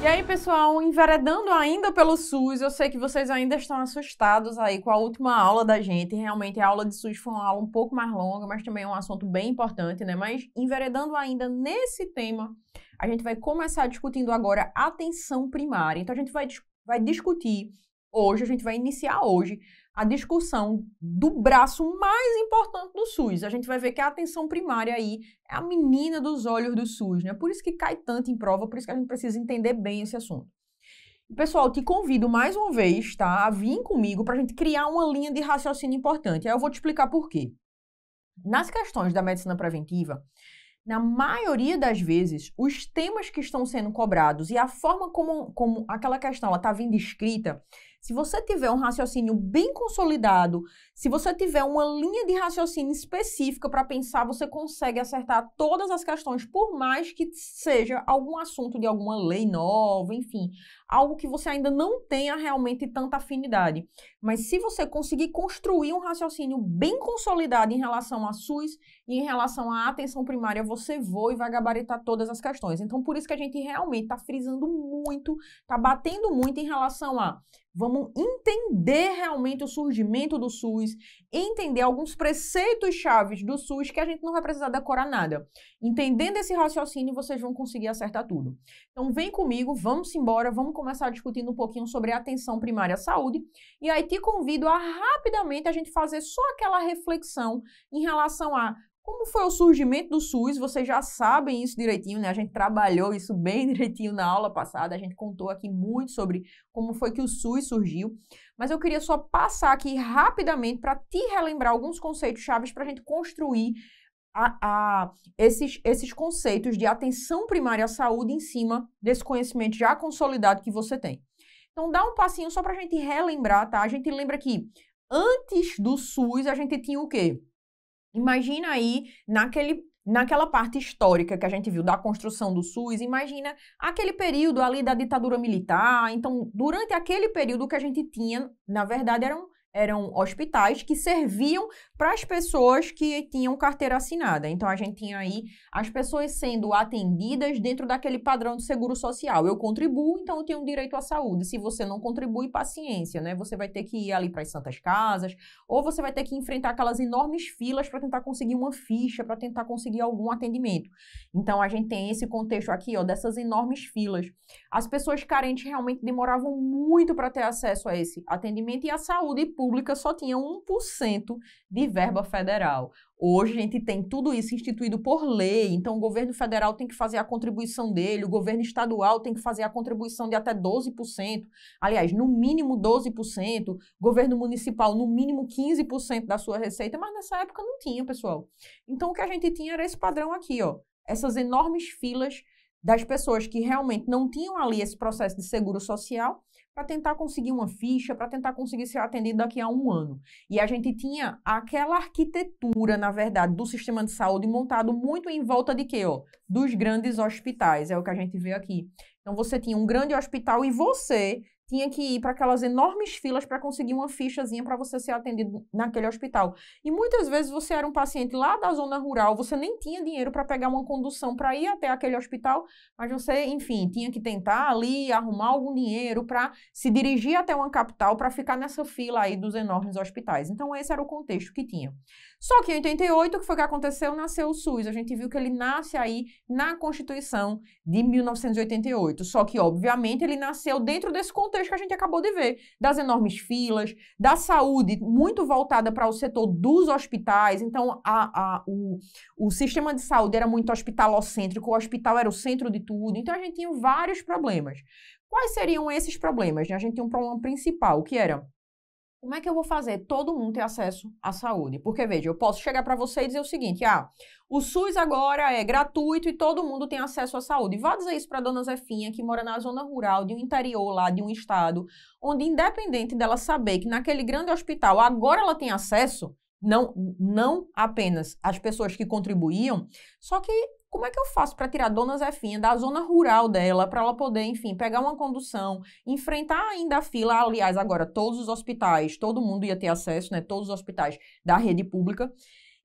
E aí, pessoal, enveredando ainda pelo SUS, eu sei que vocês ainda estão assustados aí com a última aula da gente. Realmente, a aula de SUS foi uma aula um pouco mais longa, mas também é um assunto bem importante, né? Mas enveredando ainda nesse tema, a gente vai começar discutindo agora atenção primária. Então, a gente vai, vai discutir hoje, a gente vai iniciar hoje a discussão do braço mais importante do SUS. A gente vai ver que a atenção primária aí é a menina dos olhos do SUS, né? Por isso que cai tanto em prova, por isso que a gente precisa entender bem esse assunto. Pessoal, te convido mais uma vez, tá? A vir comigo para a gente criar uma linha de raciocínio importante. Aí eu vou te explicar por quê. Nas questões da medicina preventiva, na maioria das vezes, os temas que estão sendo cobrados e a forma como, como aquela questão está vindo escrita se você tiver um raciocínio bem consolidado, se você tiver uma linha de raciocínio específica para pensar, você consegue acertar todas as questões, por mais que seja algum assunto de alguma lei nova, enfim, algo que você ainda não tenha realmente tanta afinidade. Mas se você conseguir construir um raciocínio bem consolidado em relação a SUS e em relação à atenção primária, você voa e vai gabaritar todas as questões. Então, por isso que a gente realmente está frisando muito, está batendo muito em relação a Vamos entender realmente o surgimento do SUS, entender alguns preceitos chaves do SUS que a gente não vai precisar decorar nada. Entendendo esse raciocínio, vocês vão conseguir acertar tudo. Então vem comigo, vamos embora, vamos começar discutindo um pouquinho sobre atenção primária à saúde. E aí te convido a rapidamente a gente fazer só aquela reflexão em relação a como foi o surgimento do SUS? Vocês já sabem isso direitinho, né? A gente trabalhou isso bem direitinho na aula passada, a gente contou aqui muito sobre como foi que o SUS surgiu, mas eu queria só passar aqui rapidamente para te relembrar alguns conceitos chaves para a gente construir a, a, esses, esses conceitos de atenção primária à saúde em cima desse conhecimento já consolidado que você tem. Então, dá um passinho só para a gente relembrar, tá? A gente lembra que antes do SUS a gente tinha o quê? Imagina aí naquele naquela parte histórica que a gente viu da construção do SUS, imagina aquele período ali da ditadura militar. Então, durante aquele período que a gente tinha, na verdade, eram eram hospitais que serviam para as pessoas que tinham carteira assinada. Então a gente tinha aí as pessoas sendo atendidas dentro daquele padrão de seguro social. Eu contribuo, então eu tenho direito à saúde. Se você não contribui, paciência, né? Você vai ter que ir ali para as santas casas, ou você vai ter que enfrentar aquelas enormes filas para tentar conseguir uma ficha, para tentar conseguir algum atendimento. Então a gente tem esse contexto aqui, ó, dessas enormes filas. As pessoas carentes realmente demoravam muito para ter acesso a esse atendimento e à saúde pública pública só tinha 1% de verba federal. Hoje a gente tem tudo isso instituído por lei, então o governo federal tem que fazer a contribuição dele, o governo estadual tem que fazer a contribuição de até 12%, aliás, no mínimo 12%, governo municipal no mínimo 15% da sua receita, mas nessa época não tinha, pessoal. Então o que a gente tinha era esse padrão aqui, ó, essas enormes filas das pessoas que realmente não tinham ali esse processo de seguro social para tentar conseguir uma ficha, para tentar conseguir ser atendido daqui a um ano. E a gente tinha aquela arquitetura, na verdade, do sistema de saúde montado muito em volta de quê? Ó? Dos grandes hospitais, é o que a gente vê aqui. Então você tinha um grande hospital e você tinha que ir para aquelas enormes filas para conseguir uma fichazinha para você ser atendido naquele hospital. E muitas vezes você era um paciente lá da zona rural, você nem tinha dinheiro para pegar uma condução para ir até aquele hospital, mas você, enfim, tinha que tentar ali arrumar algum dinheiro para se dirigir até uma capital para ficar nessa fila aí dos enormes hospitais. Então esse era o contexto que tinha. Só que em 88, o que foi que aconteceu? Nasceu o SUS. A gente viu que ele nasce aí na Constituição de 1988. Só que, obviamente, ele nasceu dentro desse contexto que a gente acabou de ver, das enormes filas, da saúde muito voltada para o setor dos hospitais. Então, a, a, o, o sistema de saúde era muito hospitalocêntrico, o hospital era o centro de tudo. Então, a gente tinha vários problemas. Quais seriam esses problemas? Né? A gente tinha um problema principal, que era como é que eu vou fazer todo mundo ter acesso à saúde? Porque, veja, eu posso chegar para você e dizer o seguinte: ah, o SUS agora é gratuito e todo mundo tem acesso à saúde. Vá dizer isso para dona Zefinha, que mora na zona rural, de um interior lá, de um estado, onde, independente dela saber que naquele grande hospital agora ela tem acesso, não, não apenas as pessoas que contribuíam, só que como é que eu faço para tirar Dona Zefinha da zona rural dela, para ela poder, enfim, pegar uma condução, enfrentar ainda a fila? Aliás, agora todos os hospitais, todo mundo ia ter acesso, né? Todos os hospitais da rede pública.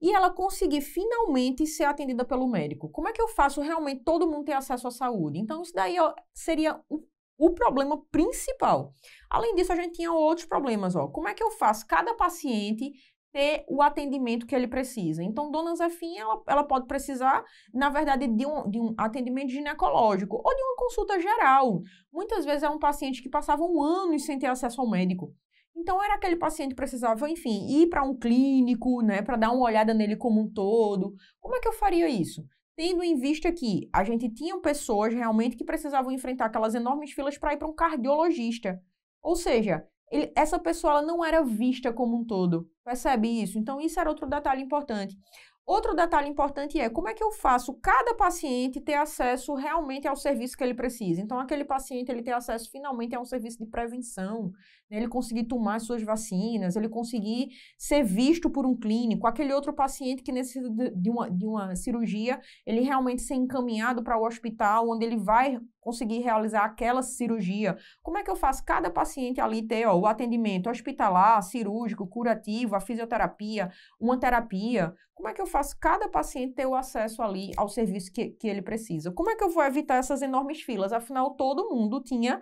E ela conseguir finalmente ser atendida pelo médico. Como é que eu faço realmente todo mundo ter acesso à saúde? Então, isso daí ó, seria o o problema principal. Além disso, a gente tinha outros problemas, ó. Como é que eu faço cada paciente ter o atendimento que ele precisa. Então, Dona Zefinha, ela, ela pode precisar, na verdade, de um, de um atendimento ginecológico ou de uma consulta geral. Muitas vezes é um paciente que passava um ano sem ter acesso ao médico. Então, era aquele paciente que precisava, enfim, ir para um clínico, né, para dar uma olhada nele como um todo. Como é que eu faria isso? Tendo em vista que a gente tinha pessoas realmente que precisavam enfrentar aquelas enormes filas para ir para um cardiologista. Ou seja, ele, essa pessoa não era vista como um todo. Percebe isso? Então, isso era outro detalhe importante. Outro detalhe importante é como é que eu faço cada paciente ter acesso realmente ao serviço que ele precisa. Então, aquele paciente ele tem acesso finalmente a um serviço de prevenção, ele conseguir tomar suas vacinas, ele conseguir ser visto por um clínico, aquele outro paciente que necessita de uma, de uma cirurgia, ele realmente ser encaminhado para o hospital onde ele vai conseguir realizar aquela cirurgia. Como é que eu faço cada paciente ali ter ó, o atendimento hospitalar, cirúrgico, curativo, a fisioterapia, uma terapia? Como é que eu faço cada paciente ter o acesso ali ao serviço que, que ele precisa? Como é que eu vou evitar essas enormes filas? Afinal, todo mundo tinha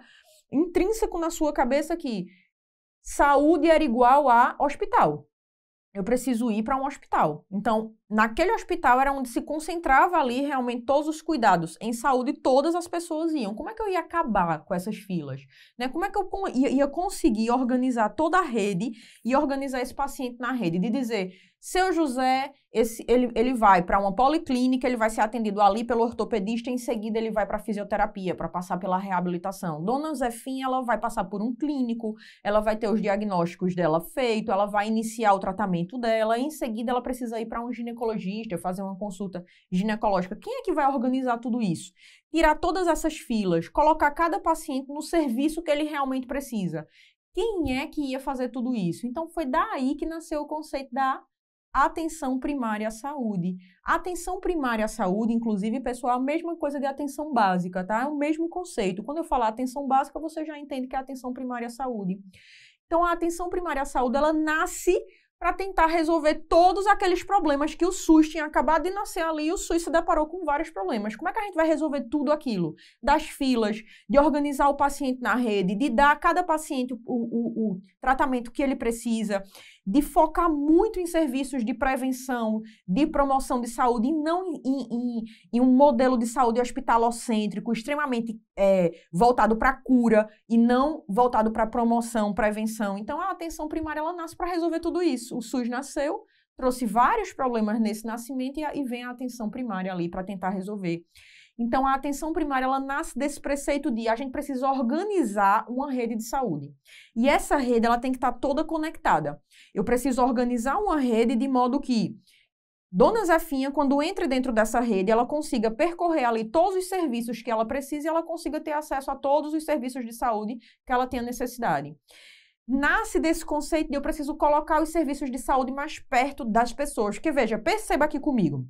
intrínseco na sua cabeça que saúde era igual a hospital. Eu preciso ir para um hospital. Então, Naquele hospital era onde se concentrava ali realmente todos os cuidados em saúde, todas as pessoas iam. Como é que eu ia acabar com essas filas? Né? Como é que eu ia conseguir organizar toda a rede e organizar esse paciente na rede? De dizer, seu José, esse, ele, ele vai para uma policlínica, ele vai ser atendido ali pelo ortopedista, em seguida ele vai para fisioterapia, para passar pela reabilitação. Dona Zefinha, ela vai passar por um clínico, ela vai ter os diagnósticos dela feito, ela vai iniciar o tratamento dela, em seguida ela precisa ir para um ginecologista ginecologista, fazer uma consulta ginecológica. Quem é que vai organizar tudo isso? Tirar todas essas filas, colocar cada paciente no serviço que ele realmente precisa. Quem é que ia fazer tudo isso? Então foi daí que nasceu o conceito da atenção primária à saúde. Atenção primária à saúde, inclusive, pessoal, é a mesma coisa de atenção básica, tá? É o mesmo conceito. Quando eu falar atenção básica, você já entende que é atenção primária à saúde. Então, a atenção primária à saúde, ela nasce para tentar resolver todos aqueles problemas que o SUS tinha acabado de nascer ali e o SUS se deparou com vários problemas. Como é que a gente vai resolver tudo aquilo? Das filas, de organizar o paciente na rede, de dar a cada paciente o, o, o tratamento que ele precisa, de focar muito em serviços de prevenção, de promoção de saúde, e não em, em, em um modelo de saúde hospitalocêntrico, extremamente é, voltado para cura e não voltado para promoção, prevenção. Então, a atenção primária ela nasce para resolver tudo isso. O SUS nasceu, trouxe vários problemas nesse nascimento e, e vem a atenção primária ali para tentar resolver. Então, a atenção primária ela nasce desse preceito de a gente precisa organizar uma rede de saúde. E essa rede ela tem que estar toda conectada. Eu preciso organizar uma rede de modo que Dona Zefinha, quando entre dentro dessa rede, ela consiga percorrer ali todos os serviços que ela precisa e ela consiga ter acesso a todos os serviços de saúde que ela tenha necessidade. Nasce desse conceito de eu preciso colocar os serviços de saúde mais perto das pessoas. Porque veja, perceba aqui comigo.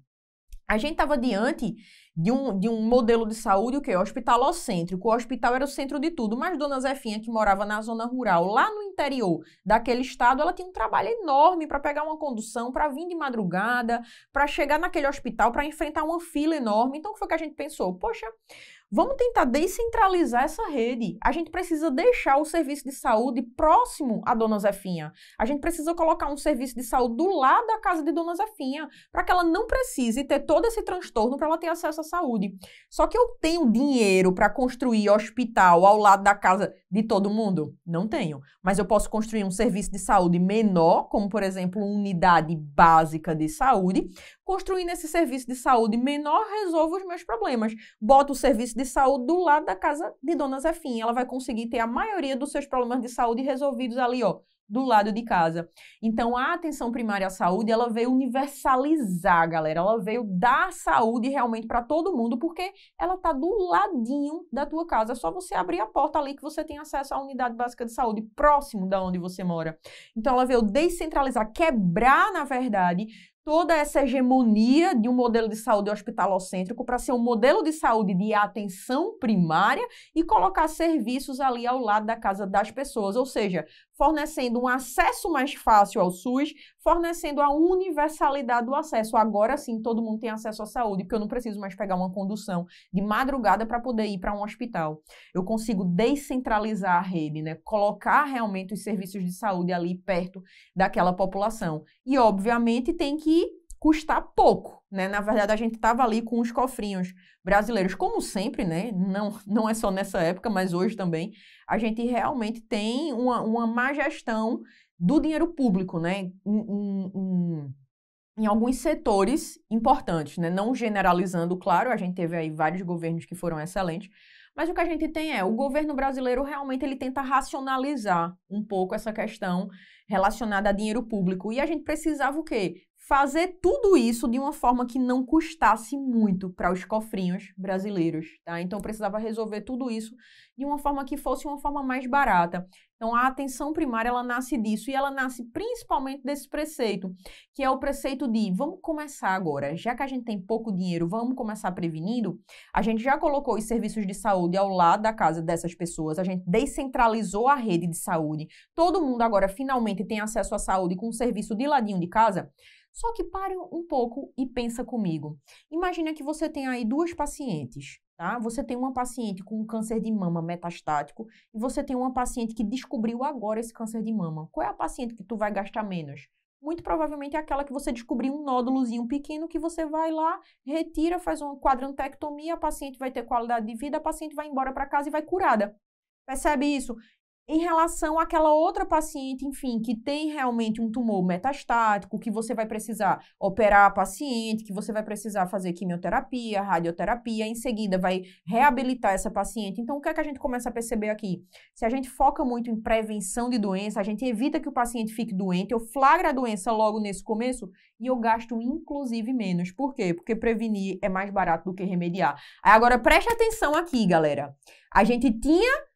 A gente estava diante de um, de um modelo de saúde, o que? Hospitalocêntrico. O hospital era o centro de tudo, mas Dona Zefinha, que morava na zona rural, lá no interior daquele estado, ela tinha um trabalho enorme para pegar uma condução, para vir de madrugada, para chegar naquele hospital, para enfrentar uma fila enorme. Então, o que foi que a gente pensou? Poxa, Vamos tentar descentralizar essa rede. A gente precisa deixar o serviço de saúde próximo à Dona Zefinha. A gente precisa colocar um serviço de saúde do lado da casa de Dona Zefinha, para que ela não precise ter todo esse transtorno para ela ter acesso à saúde. Só que eu tenho dinheiro para construir hospital ao lado da casa de todo mundo? Não tenho. Mas eu posso construir um serviço de saúde menor, como por exemplo, unidade básica de saúde, construindo esse serviço de saúde menor, resolvo os meus problemas. Bota o serviço de saúde do lado da casa de Dona Zefinha. Ela vai conseguir ter a maioria dos seus problemas de saúde resolvidos ali, ó, do lado de casa. Então, a atenção primária à saúde, ela veio universalizar, galera. Ela veio dar saúde realmente para todo mundo, porque ela tá do ladinho da tua casa. É só você abrir a porta ali que você tem acesso à unidade básica de saúde próximo da onde você mora. Então, ela veio descentralizar, quebrar, na verdade, toda essa hegemonia de um modelo de saúde hospitalocêntrico para ser um modelo de saúde de atenção primária e colocar serviços ali ao lado da casa das pessoas, ou seja, fornecendo um acesso mais fácil ao SUS, fornecendo a universalidade do acesso. Agora sim, todo mundo tem acesso à saúde, porque eu não preciso mais pegar uma condução de madrugada para poder ir para um hospital. Eu consigo descentralizar a rede, né? Colocar realmente os serviços de saúde ali perto daquela população. E obviamente tem que custar pouco, né? Na verdade, a gente estava ali com os cofrinhos brasileiros, como sempre, né? Não, não é só nessa época, mas hoje também, a gente realmente tem uma, uma má gestão do dinheiro público, né? Em, em alguns setores importantes, né? Não generalizando, claro, a gente teve aí vários governos que foram excelentes, mas o que a gente tem é, o governo brasileiro realmente ele tenta racionalizar um pouco essa questão relacionada a dinheiro público. E a gente precisava o quê? fazer tudo isso de uma forma que não custasse muito para os cofrinhos brasileiros, tá? Então precisava resolver tudo isso de uma forma que fosse uma forma mais barata. Então a atenção primária ela nasce disso e ela nasce principalmente desse preceito, que é o preceito de vamos começar agora, já que a gente tem pouco dinheiro, vamos começar prevenindo. A gente já colocou os serviços de saúde ao lado da casa dessas pessoas, a gente descentralizou a rede de saúde. Todo mundo agora finalmente tem acesso à saúde com um serviço de ladinho de casa. Só que pare um pouco e pensa comigo. Imagina que você tem aí duas pacientes, tá? Você tem uma paciente com um câncer de mama metastático e você tem uma paciente que descobriu agora esse câncer de mama. Qual é a paciente que tu vai gastar menos? Muito provavelmente é aquela que você descobriu um nódulozinho pequeno que você vai lá, retira, faz uma quadrantectomia, a paciente vai ter qualidade de vida, a paciente vai embora para casa e vai curada. Percebe isso? Em relação àquela outra paciente, enfim, que tem realmente um tumor metastático, que você vai precisar operar a paciente, que você vai precisar fazer quimioterapia, radioterapia, em seguida vai reabilitar essa paciente. Então, o que é que a gente começa a perceber aqui? Se a gente foca muito em prevenção de doença, a gente evita que o paciente fique doente, eu flagro a doença logo nesse começo e eu gasto, inclusive, menos. Por quê? Porque prevenir é mais barato do que remediar. Aí, agora, preste atenção aqui, galera. A gente tinha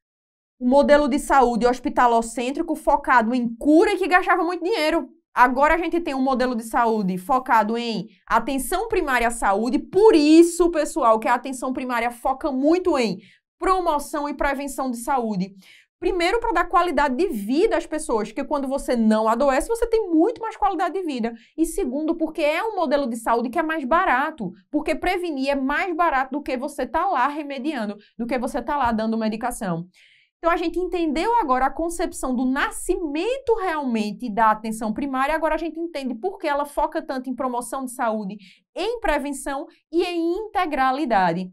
um modelo de saúde hospitalocêntrico focado em cura e que gastava muito dinheiro. Agora a gente tem um modelo de saúde focado em atenção primária à saúde, por isso, pessoal, que a atenção primária foca muito em promoção e prevenção de saúde. Primeiro, para dar qualidade de vida às pessoas, porque quando você não adoece, você tem muito mais qualidade de vida. E segundo, porque é um modelo de saúde que é mais barato, porque prevenir é mais barato do que você tá lá remediando, do que você tá lá dando medicação. Então a gente entendeu agora a concepção do nascimento realmente da atenção primária, agora a gente entende por que ela foca tanto em promoção de saúde, em prevenção e em integralidade.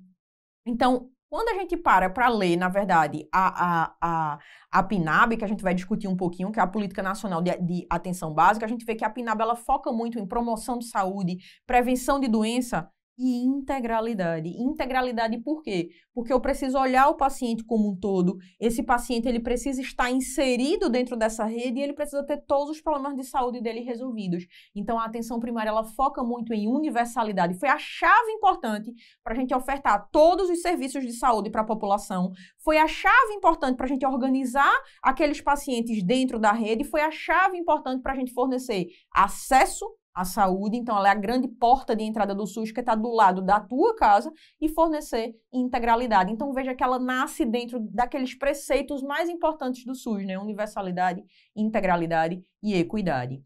Então, quando a gente para para ler, na verdade, a, a, a, a PNAB, que a gente vai discutir um pouquinho, que é a Política Nacional de, de Atenção Básica, a gente vê que a PNAB ela foca muito em promoção de saúde, prevenção de doença e integralidade. Integralidade por quê? Porque eu preciso olhar o paciente como um todo. Esse paciente ele precisa estar inserido dentro dessa rede e ele precisa ter todos os problemas de saúde dele resolvidos. Então a atenção primária ela foca muito em universalidade. Foi a chave importante para a gente ofertar todos os serviços de saúde para a população. Foi a chave importante para a gente organizar aqueles pacientes dentro da rede. Foi a chave importante para a gente fornecer acesso a saúde, então ela é a grande porta de entrada do SUS que está do lado da tua casa e fornecer integralidade. Então veja que ela nasce dentro daqueles preceitos mais importantes do SUS, né? Universalidade, integralidade e equidade.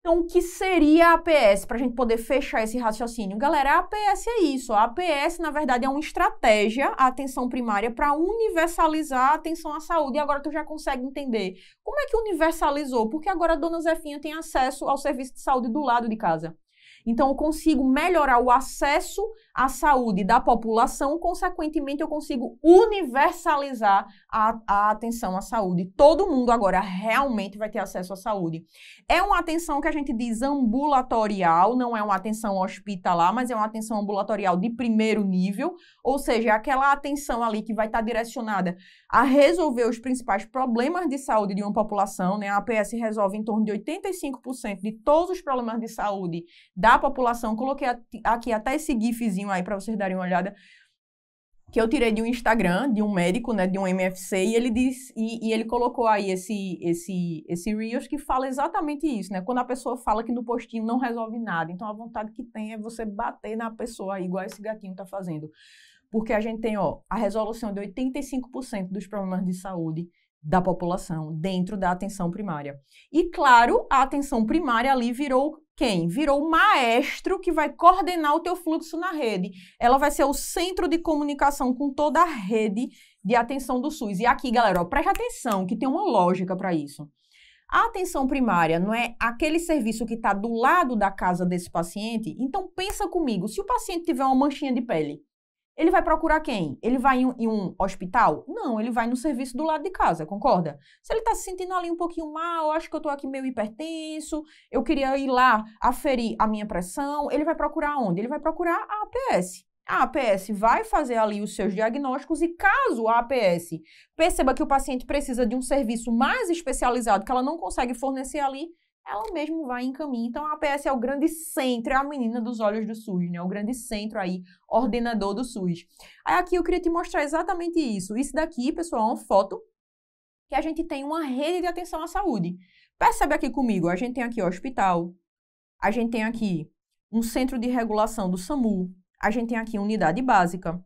Então, o que seria a APS, para a gente poder fechar esse raciocínio? Galera, a APS é isso. A APS, na verdade, é uma estratégia, a atenção primária, para universalizar a atenção à saúde. E agora tu já consegue entender. Como é que universalizou? Porque agora a dona Zefinha tem acesso ao serviço de saúde do lado de casa. Então, eu consigo melhorar o acesso a saúde da população, consequentemente, eu consigo universalizar a, a, atenção à saúde. Todo mundo agora realmente vai ter acesso à saúde. É uma atenção que a gente diz ambulatorial, não é uma atenção hospitalar, mas é uma atenção ambulatorial de primeiro nível, ou seja, é aquela atenção ali que vai estar direcionada a resolver os principais problemas de saúde de uma população. Né? A APS resolve em torno de 85% de todos os problemas de saúde da população. Coloquei aqui até esse gifzinho linkzinho aí para vocês darem uma olhada que eu tirei de um Instagram de um médico, né, de um MFC, e ele disse e, e, ele colocou aí esse esse esse reels que fala exatamente isso, né? Quando a pessoa fala que no postinho não resolve nada, então a vontade que tem é você bater na pessoa aí, igual esse gatinho tá fazendo. Porque a gente tem, ó, a resolução de 85% dos problemas de saúde da população dentro da atenção primária. E claro, a atenção primária ali virou quem? Virou o maestro que vai coordenar o teu fluxo na rede. Ela vai ser o centro de comunicação com toda a rede de atenção do SUS. E aqui, galera, ó, preste atenção que tem uma lógica para isso. A atenção primária não é aquele serviço que está do lado da casa desse paciente. Então pensa comigo, se o paciente tiver uma manchinha de pele, ele vai procurar quem? Ele vai em, em um hospital? Não, ele vai no serviço do lado de casa, concorda? Se ele está se sentindo ali um pouquinho mal, acho que eu estou aqui meio hipertenso, eu queria ir lá aferir a minha pressão, ele vai procurar onde? Ele vai procurar a APS. A APS vai fazer ali os seus diagnósticos e caso a APS perceba que o paciente precisa de um serviço mais especializado que ela não consegue fornecer ali, ela mesmo vai em caminho. Então a APS é o grande centro, é a menina dos olhos do SUS, né? O grande centro aí, ordenador do SUS. Aí aqui eu queria te mostrar exatamente isso. Isso daqui, pessoal, é uma foto que a gente tem uma rede de atenção à saúde. Percebe aqui comigo, a gente tem aqui o hospital, a gente tem aqui um centro de regulação do SAMU, a gente tem aqui unidade básica,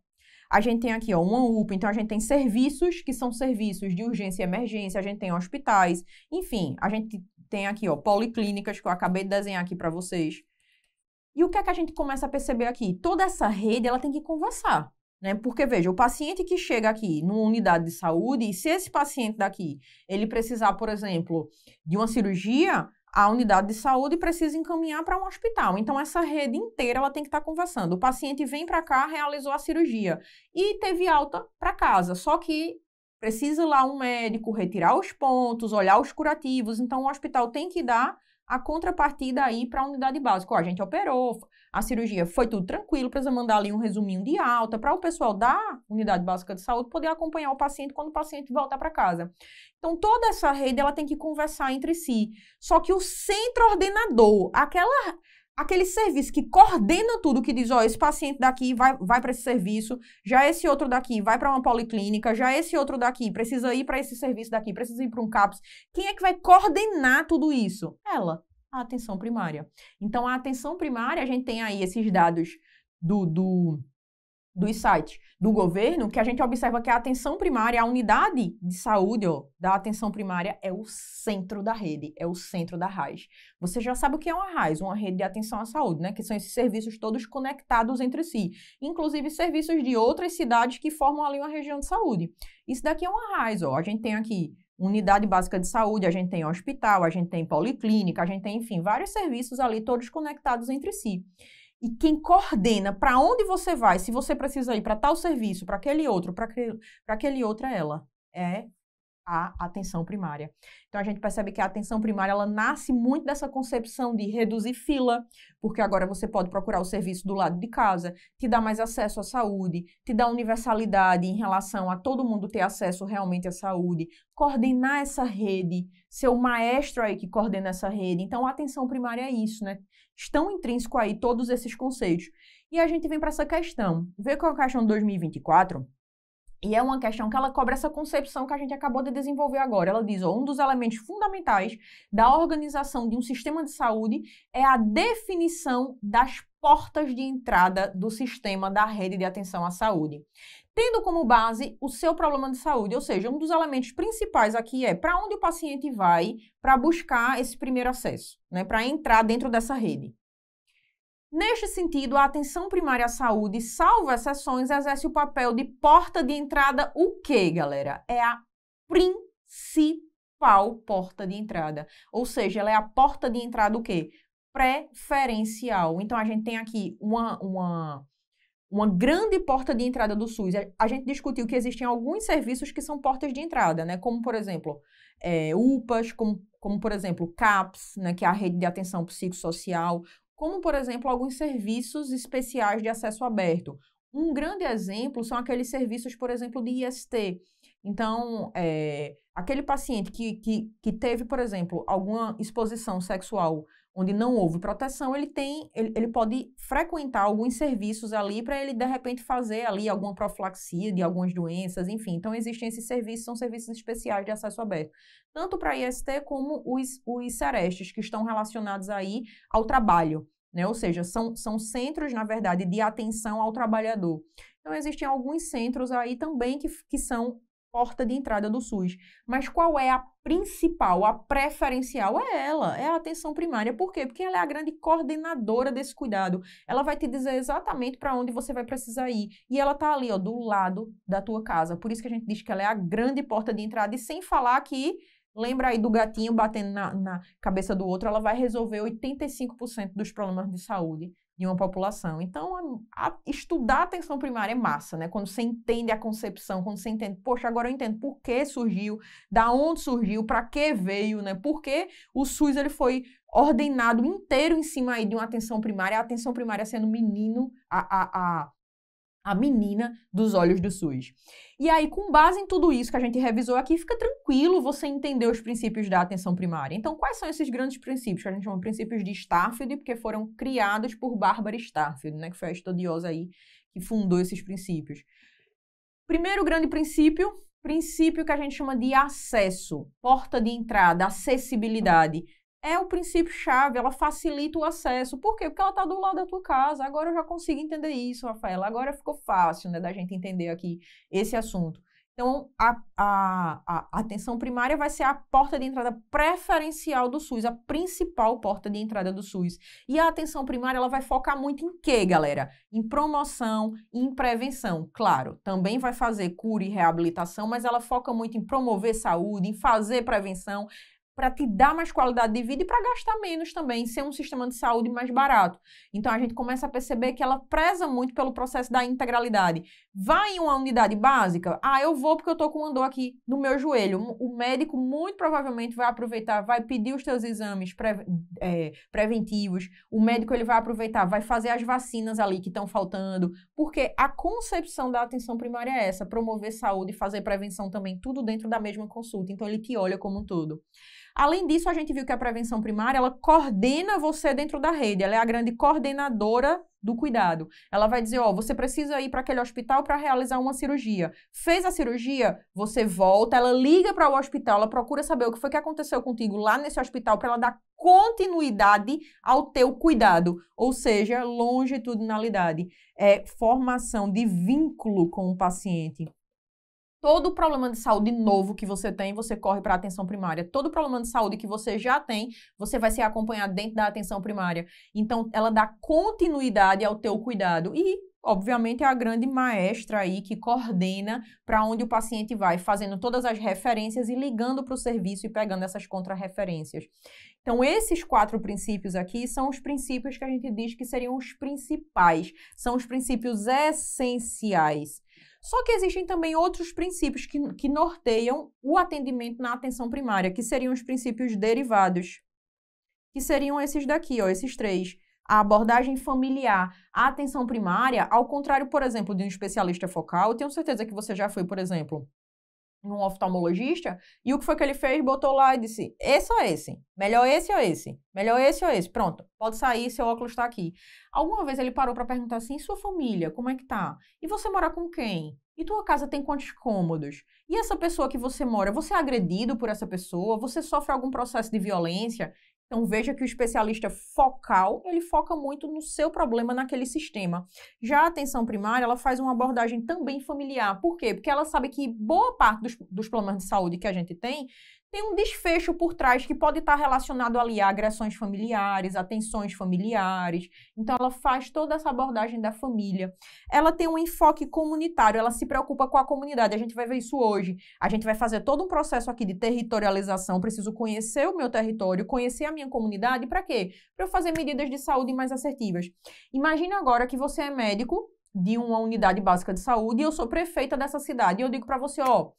a gente tem aqui ó, uma UPA, então a gente tem serviços que são serviços de urgência e emergência, a gente tem hospitais, enfim, a gente tem aqui, ó, policlínicas, que eu acabei de desenhar aqui para vocês. E o que é que a gente começa a perceber aqui? Toda essa rede, ela tem que conversar, né? Porque, veja, o paciente que chega aqui numa unidade de saúde, e se esse paciente daqui, ele precisar, por exemplo, de uma cirurgia, a unidade de saúde precisa encaminhar para um hospital. Então, essa rede inteira ela tem que estar tá conversando. O paciente vem para cá, realizou a cirurgia e teve alta para casa. Só que Precisa lá um médico retirar os pontos, olhar os curativos. Então, o hospital tem que dar a contrapartida aí para a unidade básica. Ó, a gente operou, a cirurgia foi tudo tranquilo, precisa mandar ali um resuminho de alta para o pessoal da unidade básica de saúde poder acompanhar o paciente quando o paciente voltar para casa. Então, toda essa rede ela tem que conversar entre si. Só que o centro ordenador, aquela aquele serviço que coordena tudo, que diz, ó, oh, esse paciente daqui vai, vai para esse serviço, já esse outro daqui vai para uma policlínica, já esse outro daqui precisa ir para esse serviço daqui, precisa ir para um CAPS. Quem é que vai coordenar tudo isso? Ela, a atenção primária. Então, a atenção primária, a gente tem aí esses dados do, do dos uhum. sites do governo, que a gente observa que a atenção primária, a unidade de saúde ó, da atenção primária é o centro da rede, é o centro da RAIS. Você já sabe o que é uma RAIS, uma rede de atenção à saúde, né? Que são esses serviços todos conectados entre si, inclusive serviços de outras cidades que formam ali uma região de saúde. Isso daqui é uma RAIS, ó. A gente tem aqui unidade básica de saúde, a gente tem hospital, a gente tem policlínica, a gente tem, enfim, vários serviços ali todos conectados entre si e quem coordena para onde você vai, se você precisa ir para tal serviço, para aquele outro, para aquele, outro é ela. É a atenção primária. Então a gente percebe que a atenção primária ela nasce muito dessa concepção de reduzir fila, porque agora você pode procurar o serviço do lado de casa, te dá mais acesso à saúde, te dá universalidade em relação a todo mundo ter acesso realmente à saúde, coordenar essa rede, ser o maestro aí que coordena essa rede. Então a atenção primária é isso, né? Estão intrínseco aí todos esses conceitos. E a gente vem para essa questão. Vê qual é a questão de 2024, e é uma questão que ela cobra essa concepção que a gente acabou de desenvolver agora. Ela diz: ó, um dos elementos fundamentais da organização de um sistema de saúde é a definição das portas de entrada do sistema da rede de atenção à saúde, tendo como base o seu problema de saúde, ou seja, um dos elementos principais aqui é para onde o paciente vai para buscar esse primeiro acesso, né, para entrar dentro dessa rede. Neste sentido, a atenção primária à saúde, salvo exceções, exerce o papel de porta de entrada, o que, galera? É a principal porta de entrada. Ou seja, ela é a porta de entrada o quê? Preferencial. Então, a gente tem aqui uma, uma, uma grande porta de entrada do SUS. A gente discutiu que existem alguns serviços que são portas de entrada, né? Como, por exemplo, é, UPAs, como como por exemplo, CAPS, né, que é a rede de atenção psicossocial, como, por exemplo, alguns serviços especiais de acesso aberto. Um grande exemplo são aqueles serviços, por exemplo, de IST. Então, é, aquele paciente que, que, que teve, por exemplo, alguma exposição sexual onde não houve proteção, ele tem, ele, ele pode frequentar alguns serviços ali para ele de repente fazer ali alguma profilaxia de algumas doenças, enfim. Então existem esses serviços, são serviços especiais de acesso aberto, tanto para IST como os os Cerestes que estão relacionados aí ao trabalho. Né? Ou seja, são, são centros, na verdade, de atenção ao trabalhador. Então, existem alguns centros aí também que, que são porta de entrada do SUS. Mas qual é a principal, a preferencial? É ela, é a atenção primária. Por quê? Porque ela é a grande coordenadora desse cuidado. Ela vai te dizer exatamente para onde você vai precisar ir. E ela tá ali, ó, do lado da tua casa. Por isso que a gente diz que ela é a grande porta de entrada. E sem falar que Lembra aí do gatinho batendo na, na, cabeça do outro, ela vai resolver 85% dos problemas de saúde de uma população. Então, a, a, estudar a atenção primária é massa, né? Quando você entende a concepção, quando você entende, poxa, agora eu entendo por que surgiu, da onde surgiu, para que veio, né? Por que o SUS ele foi ordenado inteiro em cima aí de uma atenção primária, a atenção primária sendo menino, a, a, a a menina dos olhos do SUS. E aí, com base em tudo isso que a gente revisou aqui, fica tranquilo você entender os princípios da atenção primária. Então, quais são esses grandes princípios que a gente chama de princípios de Starfield, porque foram criados por Barbara Starfield, né, que foi a estudiosa aí que fundou esses princípios. Primeiro grande princípio, princípio que a gente chama de acesso, porta de entrada, acessibilidade é o princípio-chave, ela facilita o acesso. Por quê? Porque ela está do lado da tua casa. Agora eu já consigo entender isso, Rafaela. Agora ficou fácil né, da gente entender aqui esse assunto. Então, a, a, a, atenção primária vai ser a porta de entrada preferencial do SUS, a principal porta de entrada do SUS. E a atenção primária, ela vai focar muito em quê, galera? Em promoção e em prevenção. Claro, também vai fazer cura e reabilitação, mas ela foca muito em promover saúde, em fazer prevenção, para te dar mais qualidade de vida e para gastar menos também, ser um sistema de saúde mais barato. Então a gente começa a perceber que ela preza muito pelo processo da integralidade. Vai em uma unidade básica? Ah, eu vou porque eu estou com uma dor aqui no meu joelho. O médico muito provavelmente vai aproveitar, vai pedir os teus exames pre é, preventivos. O médico ele vai aproveitar, vai fazer as vacinas ali que estão faltando, porque a concepção da atenção primária é essa, promover saúde, fazer prevenção também, tudo dentro da mesma consulta. Então ele te olha como um todo. Além disso, a gente viu que a prevenção primária, ela coordena você dentro da rede, ela é a grande coordenadora do cuidado. Ela vai dizer, ó, oh, você precisa ir para aquele hospital para realizar uma cirurgia. Fez a cirurgia, você volta, ela liga para o hospital, ela procura saber o que foi que aconteceu contigo lá nesse hospital para ela dar continuidade ao teu cuidado, ou seja, longitudinalidade, é formação de vínculo com o paciente. Todo problema de saúde novo que você tem, você corre para a atenção primária. Todo problema de saúde que você já tem, você vai ser acompanhado dentro da atenção primária. Então, ela dá continuidade ao teu cuidado e obviamente é a grande maestra aí que coordena para onde o paciente vai, fazendo todas as referências e ligando para o serviço e pegando essas contrarreferências. Então, esses quatro princípios aqui são os princípios que a gente diz que seriam os principais, são os princípios essenciais. Só que existem também outros princípios que, que norteiam o atendimento na atenção primária, que seriam os princípios derivados, que seriam esses daqui, ó, esses três a abordagem familiar à atenção primária, ao contrário, por exemplo, de um especialista focal, tenho certeza que você já foi, por exemplo, num oftalmologista, e o que foi que ele fez? Botou lá e disse: esse ou esse? Melhor esse ou esse? Melhor esse ou esse? Pronto, pode sair, seu óculos está aqui. Alguma vez ele parou para perguntar assim: sua família, como é que tá? E você mora com quem? E tua casa tem quantos cômodos? E essa pessoa que você mora, você é agredido por essa pessoa? Você sofre algum processo de violência? Então veja que o especialista focal, ele foca muito no seu problema naquele sistema. Já a atenção primária, ela faz uma abordagem também familiar. Por quê? Porque ela sabe que boa parte dos, dos problemas de saúde que a gente tem tem um desfecho por trás que pode estar relacionado ali a agressões familiares, atenções familiares. Então, ela faz toda essa abordagem da família. Ela tem um enfoque comunitário, ela se preocupa com a comunidade. A gente vai ver isso hoje. A gente vai fazer todo um processo aqui de territorialização. Preciso conhecer o meu território, conhecer a minha comunidade. Para quê? Para eu fazer medidas de saúde mais assertivas. imagine agora que você é médico de uma unidade básica de saúde e eu sou prefeita dessa cidade. E eu digo para você, ó. Oh,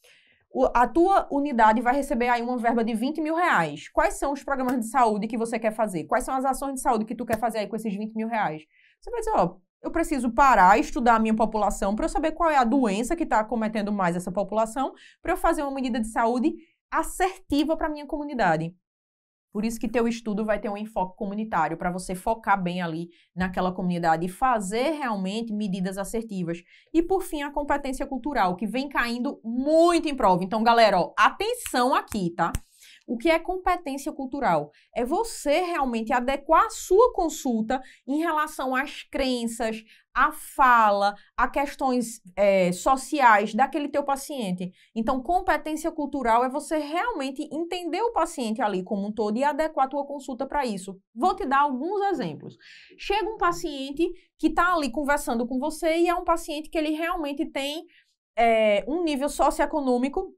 a tua unidade vai receber aí uma verba de 20 mil reais. Quais são os programas de saúde que você quer fazer? Quais são as ações de saúde que tu quer fazer aí com esses 20 mil reais? Você vai dizer, ó, eu preciso parar, estudar a minha população para eu saber qual é a doença que está acometendo mais essa população, para eu fazer uma medida de saúde assertiva para a minha comunidade. Por isso que teu estudo vai ter um enfoque comunitário, para você focar bem ali naquela comunidade e fazer realmente medidas assertivas. E por fim, a competência cultural, que vem caindo muito em prova. Então, galera, ó, atenção aqui, tá? O que é competência cultural? É você realmente adequar a sua consulta em relação às crenças, à fala, a questões é, sociais daquele teu paciente. Então, competência cultural é você realmente entender o paciente ali como um todo e adequar a tua consulta para isso. Vou te dar alguns exemplos. Chega um paciente que está ali conversando com você e é um paciente que ele realmente tem é, um nível socioeconômico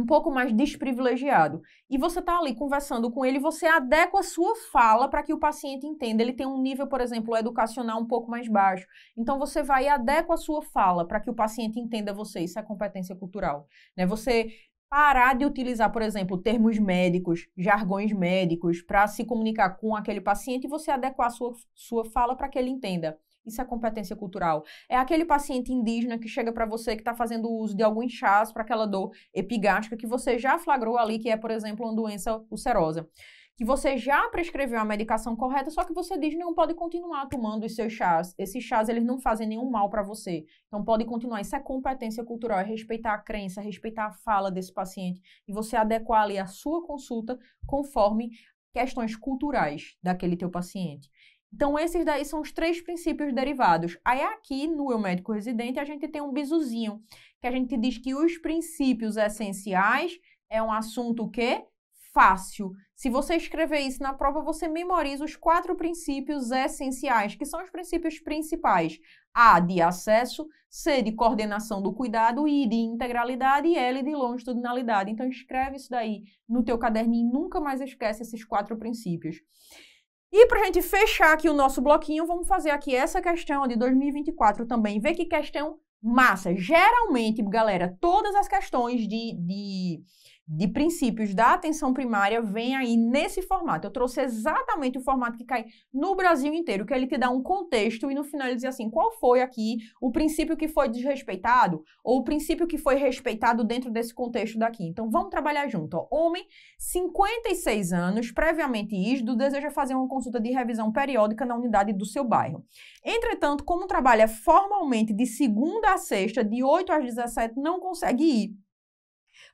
um pouco mais desprivilegiado e você está ali conversando com ele, você adequa a sua fala para que o paciente entenda. Ele tem um nível, por exemplo, educacional um pouco mais baixo. Então você vai e adequa a sua fala para que o paciente entenda você. Isso é competência cultural. Né? Você parar de utilizar, por exemplo, termos médicos, jargões médicos, para se comunicar com aquele paciente e você adequar sua, sua fala para que ele entenda. Isso é competência cultural. É aquele paciente indígena que chega para você que está fazendo uso de algum chás para aquela dor epigástica que você já flagrou ali, que é, por exemplo, uma doença ulcerosa que você já prescreveu a medicação correta, só que você diz não pode continuar tomando os seus chás. Esses chás eles não fazem nenhum mal para você. Então pode continuar. Isso é competência cultural, é respeitar a crença, é respeitar a fala desse paciente e você adequar ali a sua consulta conforme questões culturais daquele teu paciente. Então, esses daí são os três princípios derivados. Aí, aqui no Eu Médico Residente, a gente tem um bizuzinho, que a gente diz que os princípios essenciais é um assunto que Fácil. Se você escrever isso na prova, você memoriza os quatro princípios essenciais, que são os princípios principais: A de acesso, C de coordenação do cuidado, I de integralidade e L de longitudinalidade. Então escreve isso daí no teu caderninho, nunca mais esquece esses quatro princípios. E para a gente fechar aqui o nosso bloquinho, vamos fazer aqui essa questão de 2024 também. Vê que questão massa. Geralmente, galera, todas as questões de, de de princípios da atenção primária vem aí nesse formato. Eu trouxe exatamente o formato que cai no Brasil inteiro, que é ele te dá um contexto e no final ele diz assim: qual foi aqui o princípio que foi desrespeitado ou o princípio que foi respeitado dentro desse contexto daqui. Então vamos trabalhar junto. Ó. Homem, 56 anos, previamente isdo, deseja fazer uma consulta de revisão periódica na unidade do seu bairro. Entretanto, como trabalha formalmente de segunda a sexta, de 8 às 17, não consegue ir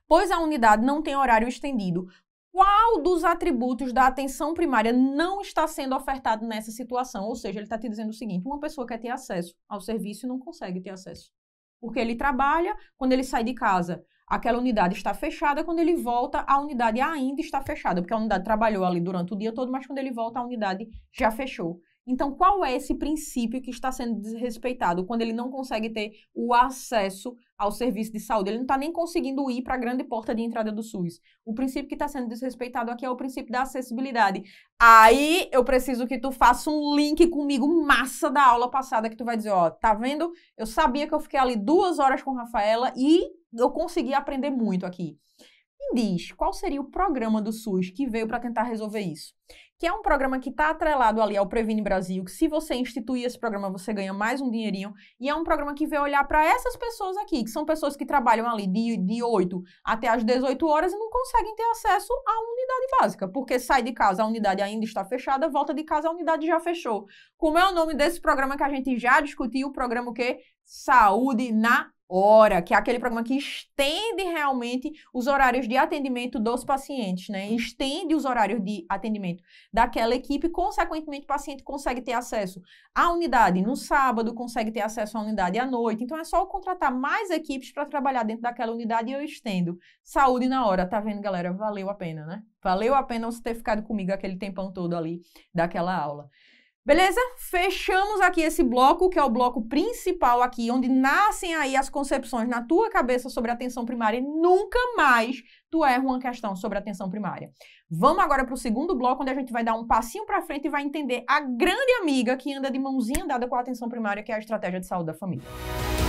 pois a unidade não tem horário estendido. Qual dos atributos da atenção primária não está sendo ofertado nessa situação? Ou seja, ele está te dizendo o seguinte: uma pessoa quer ter acesso ao serviço e não consegue ter acesso. Porque ele trabalha, quando ele sai de casa, aquela unidade está fechada, quando ele volta, a unidade ainda está fechada, porque a unidade trabalhou ali durante o dia todo, mas quando ele volta, a unidade já fechou. Então, qual é esse princípio que está sendo desrespeitado quando ele não consegue ter o acesso ao serviço de saúde. Ele não está nem conseguindo ir para a grande porta de entrada do SUS. O princípio que está sendo desrespeitado aqui é o princípio da acessibilidade. Aí eu preciso que tu faça um link comigo massa da aula passada que tu vai dizer, ó, tá vendo? Eu sabia que eu fiquei ali duas horas com Rafaela e eu consegui aprender muito aqui. Me diz, qual seria o programa do SUS que veio para tentar resolver isso? que é um programa que está atrelado ali ao Previne Brasil, que se você instituir esse programa, você ganha mais um dinheirinho, e é um programa que vai olhar para essas pessoas aqui, que são pessoas que trabalham ali de, de 8 até as 18 horas e não conseguem ter acesso à unidade básica, porque sai de casa, a unidade ainda está fechada, volta de casa, a unidade já fechou. Como é o nome desse programa que a gente já discutiu, o programa o quê? Saúde na hora, que é aquele programa que estende realmente os horários de atendimento dos pacientes, né? Estende os horários de atendimento daquela equipe, consequentemente o paciente consegue ter acesso à unidade no sábado, consegue ter acesso à unidade à noite. Então é só eu contratar mais equipes para trabalhar dentro daquela unidade e eu estendo. Saúde na hora, tá vendo, galera? Valeu a pena, né? Valeu a pena você ter ficado comigo aquele tempão todo ali daquela aula. Beleza? Fechamos aqui esse bloco, que é o bloco principal aqui, onde nascem aí as concepções na tua cabeça sobre atenção primária e nunca mais tu erra uma questão sobre atenção primária. Vamos agora para o segundo bloco, onde a gente vai dar um passinho para frente e vai entender a grande amiga que anda de mãozinha dada com a atenção primária, que é a estratégia de saúde da família.